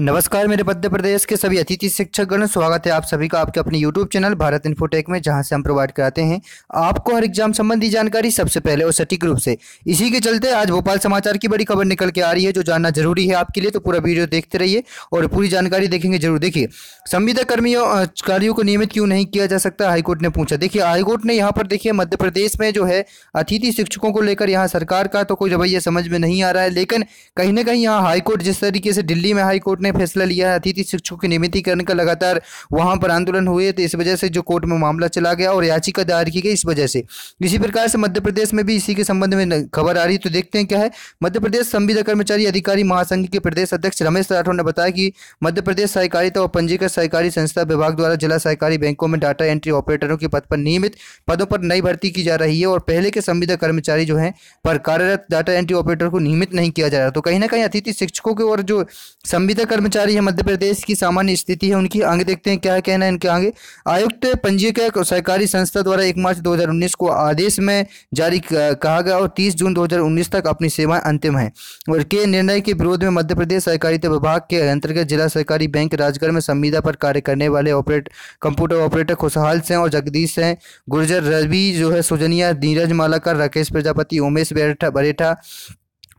नमस्कार मेरे मध्य प्रदेश के सभी अतिथि शिक्षकगण स्वागत है आप सभी का आपके अपने यूट्यूब चैनल भारत इन्फोटेक में जहां से हम प्रोवाइड कराते हैं आपको हर एग्जाम संबंधी जानकारी सबसे पहले और सटीक रूप से इसी के चलते आज भोपाल समाचार की बड़ी खबर निकल के आ रही है जो जानना जरूरी है आपके लिए तो पूरा वीडियो देखते रहिए और पूरी जानकारी देखेंगे जरूर देखिए संविदा कर्मियों कार्यों को नियमित क्यों नहीं किया जा सकता हाईकोर्ट ने पूछा देखिए हाईकोर्ट ने यहाँ पर देखिए मध्य प्रदेश में जो है अतिथि शिक्षकों को लेकर यहाँ सरकार का तो कोई रवैया समझ में नहीं आ रहा है लेकिन कहीं ना कहीं यहाँ हाईकोर्ट जिस तरीके से दिल्ली में हाईकोर्ट ने ने फैसला लिया अतिथि शिक्षकों की नियमितीकरण का लगातार वहां पर आंदोलन हुए तो इस वजह से जो कोर्ट में मामला चला गया और याचिका दायर की गई इस वजह से इसी प्रकार से मध्य प्रदेश में भी इसी के संबंध में खबर आ रही तो देखते हैं क्या है मध्य प्रदेश संविदा कर्मचारी अधिकारी महासंघ के प्रदेश अध्यक्ष रमेश राठौर ने बताया कि मध्य प्रदेश सहकारिता और पंजीकृत सहकारी संस्था विभाग द्वारा जिला सहकारी बैंकों में डाटा एंट्री ऑपरेटरों के पद पर नियमित पदों पर नई भर्ती की जा रही है और पहले के संविदा कर्मचारी जो है पर कार्यरत डाटा एंट्री ऑपरेटर को नियमित नहीं किया जा रहा तो कहीं ना कहीं अतिथि शिक्षकों के और जो संविदा कर्मचारी है मध्य प्रदेश की सामान्य स्थिति है उनकी आगे देखते हैं क्या कहना है इनके आगे आयुक्त पंजीकृत सहकारी संस्था द्वारा एक मार्च 2019 को आदेश में जारी कहा गया और 30 जून 2019 तक अपनी सेवाएं अंतिम है और के निर्णय के विरोध में मध्य प्रदेश सहकारिता विभाग के अंतर्गत जिला सहकारी बैंक राजगढ़ में संविदा पर कार्य करने वाले ऑपरेट कंप्यूटर ऑपरेटर खुशहाल सिंह और जगदीश सिंह गुर्जर रवि जो है सुजनिया नीरज मालाकर राकेश प्रजापति उमेश बरेठा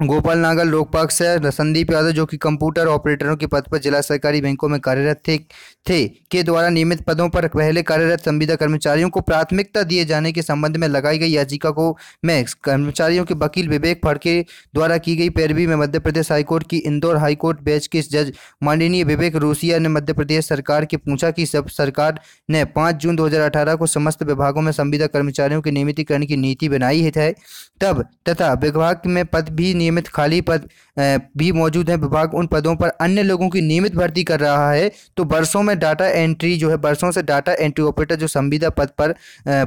गोपाल नागर लोकपाक से संदीप यादव जो कि कंप्यूटर ऑपरेटरों के पद पर जिला सरकारी बैंकों में कार्यरत थे थे के द्वारा नियमित पदों पर पहले कार्यरत संविदा कर्मचारियों को प्राथमिकता दिए जाने के संबंध में लगाई गई याचिका को में कर्मचारियों के वकील विवेक फड़के द्वारा की गई पैरवी में मध्य प्रदेश हाईकोर्ट की इंदौर हाईकोर्ट बेंच के जज माननीय विवेक रूसिया ने मध्य प्रदेश सरकार के पूछा कि सब सरकार ने पाँच जून दो को समस्त विभागों में संविदा कर्मचारियों के नियमितीकरण की नीति बनाई है तब तथा विभाग में पद भी नियमित खाली पद भी मौजूद हैं विभाग उन पदों पर अन्य लोगों की नियमित भर्ती कर रहा है तो बरसों में डाटा एंट्री जो है बरसों से डाटा एंट्री ऑपरेटर जो संविदा पद पर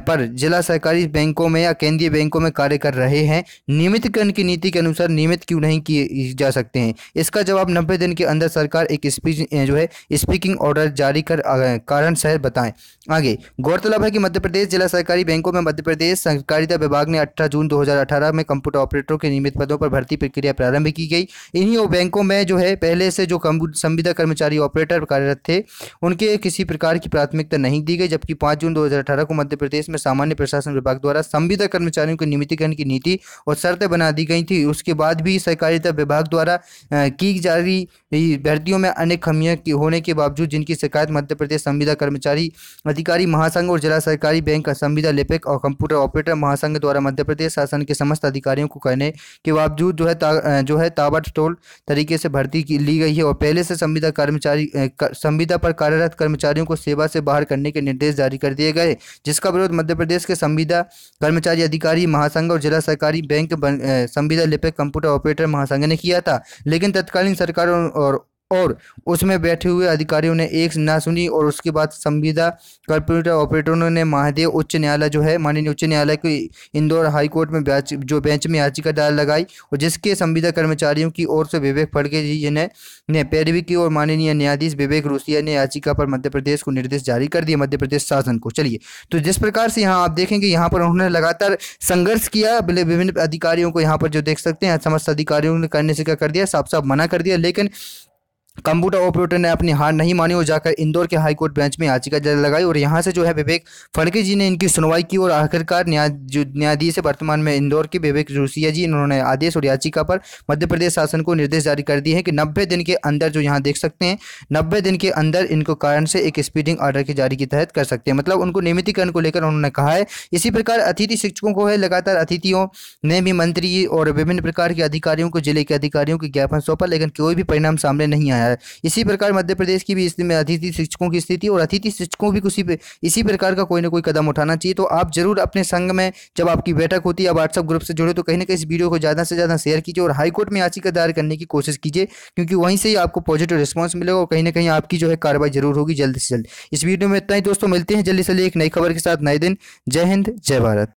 पर जिला सहकारी बैंकों में या केंद्रीय बैंकों में कार्य कर रहे हैं नियमितकरण की नीति के अनुसार नियमित क्यों नहीं किए जा सकते हैं इसका जवाब नब्बे दिन के अंदर सरकार एक स्पीच जो है स्पीकिंग ऑर्डर जारी कर कारण शहर बताएं आगे गौरतलब है कि मध्य प्रदेश जिला सहकारी बैंकों में मध्य प्रदेश सहकारिता विभाग ने अठारह जून दो में कंप्यूटर ऑपरेटरों के नियमित पदों पर भर्ती भर्ती प्रक्रिया प्रारंभ की गई इन्हीं बैंकों में जो है पहले से जो संविदा कर्मचारी ऑपरेटर कार्यरत थे उनके किसी प्रकार की प्राथमिकता नहीं दी गई जबकि पाँच जून दो को मध्य प्रदेश में सामान्य प्रशासन विभाग द्वारा संविदा कर्मचारियों के नियमितीकरण की नीति और शर्तें बना दी गई थी उसके बाद भी सहकारिता विभाग द्वारा की जा रही भर्तियों में अनेक खमियां होने के बावजूद जिनकी शिकायत मध्य प्रदेश संविदा कर्मचारी अधिकारी महासंघ और जिला सहकारी बैंक का संविदा लिपिक और कंप्यूटर ऑपरेटर महासंघ द्वारा मध्य प्रदेश शासन के समस्त अधिकारियों को कहने के बावजूद जो है जो है ताबड़तोड़ तरीके से भर्ती की ली गई है और पहले से संविदा कर्मचारी संविदा पर कार्यरत कर्मचारियों को सेवा से बाहर करने के निर्देश जारी कर दिए गए जिसका विरोध मध्य प्रदेश के संविदा कर्मचारी अधिकारी महासंघ और जिला सहकारी बैंक संविदा लिपिक कंप्यूटर ऑपरेटर महासंघ ने किया था लेकिन तत्कालीन सरकार और और उसमें बैठे हुए अधिकारियों ने एक ना सुनी और उसके बाद संविदा कंप्यूटर ऑपरेटरों ने महादेव उच्च न्यायालय जो है माननीय उच्च न्यायालय की इंदौर हाईकोर्ट में जो बेंच में याचिका डाल लगाई और जिसके संविदा कर्मचारियों की ओर से विवेक फड़के जी ने, ने पैरवी की और माननीय न्यायाधीश विवेक रूसिया ने याचिका पर मध्य प्रदेश को निर्देश जारी कर दिया मध्य प्रदेश शासन को चलिए तो जिस प्रकार से यहाँ आप देखेंगे यहाँ पर उन्होंने लगातार संघर्ष किया विभिन्न अधिकारियों को यहाँ पर जो देख सकते हैं समस्त अधिकारियों ने करने से क्या कर दिया साफ साफ मना कर दिया लेकिन कंबूटा ऑपरेटर ने अपनी हार नहीं मानी और जाकर इंदौर के हाईकोर्ट बेंच में याचिका लगाई और यहां से जो है विवेक फड़के जी ने इनकी सुनवाई की और आखिरकार न्यायाधीश वर्तमान में इंदौर के विवेक जोसिया जी इन्होंने आदेश और याचिका पर मध्य प्रदेश शासन को निर्देश जारी कर दिए हैं कि नब्बे दिन के अंदर जो यहाँ देख सकते हैं नब्बे दिन के अंदर इनको कारण से एक स्पीडिंग ऑर्डर की जारी के तहत कर सकते हैं मतलब उनको नियमितीकरण को लेकर उन्होंने कहा है इसी प्रकार अतिथि शिक्षकों को है लगातार अतिथियों ने भी मंत्री और विभिन्न प्रकार के अधिकारियों को जिले के अधिकारियों के ज्ञापन सौंपा लेकिन कोई भी परिणाम सामने नहीं आया है इसी प्रकार मध्य प्रदेश की भी स्थिति अतिथि शिक्षकों की स्थिति और अतिथि शिक्षकों भी किसी इसी प्रकार का कोई ना कोई कदम उठाना चाहिए तो आप जरूर अपने संघ में जब आपकी बैठक होती है व्हाट्सअप ग्रुप से जुड़े तो कहीं ना कहीं इस वीडियो को ज़्यादा से ज़्यादा शेयर कीजिए और हाईकोर्ट में याचिका दायर करने की कोशिश कीजिए क्योंकि वहीं से ही आपको पॉजिटिव रिस्पॉन्स मिलेगा और कहीं ना कहीं आपकी जो है कार्रवाई जरूर होगी जल्द से जल्द इस वीडियो में इतना ही दोस्तों मिलते हैं जल्दी से एक नई खबर के साथ नए दिन जय हिंद जय भारत